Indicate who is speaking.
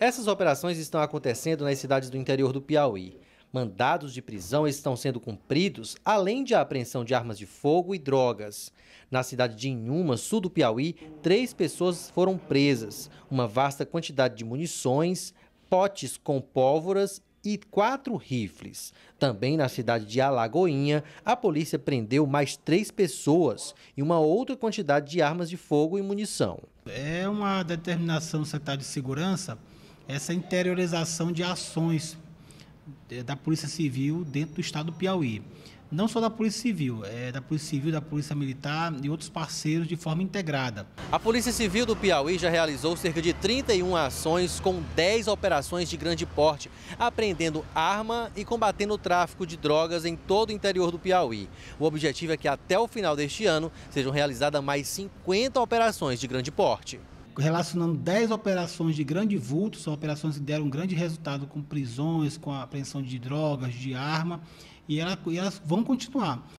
Speaker 1: Essas operações estão acontecendo nas cidades do interior do Piauí. Mandados de prisão estão sendo cumpridos, além de a apreensão de armas de fogo e drogas. Na cidade de Inhuma, sul do Piauí, três pessoas foram presas. Uma vasta quantidade de munições, potes com pólvoras e quatro rifles. Também na cidade de Alagoinha, a polícia prendeu mais três pessoas e uma outra quantidade de armas de fogo e munição.
Speaker 2: É uma determinação do secretário de Segurança essa interiorização de ações da Polícia Civil dentro do estado do Piauí. Não só da Polícia Civil, é da Polícia Civil, da Polícia Militar e outros parceiros de forma integrada.
Speaker 1: A Polícia Civil do Piauí já realizou cerca de 31 ações com 10 operações de grande porte, apreendendo arma e combatendo o tráfico de drogas em todo o interior do Piauí. O objetivo é que até o final deste ano sejam realizadas mais 50 operações de grande porte
Speaker 2: relacionando 10 operações de grande vulto, são operações que deram um grande resultado com prisões, com a apreensão de drogas, de arma, e, ela, e elas vão continuar.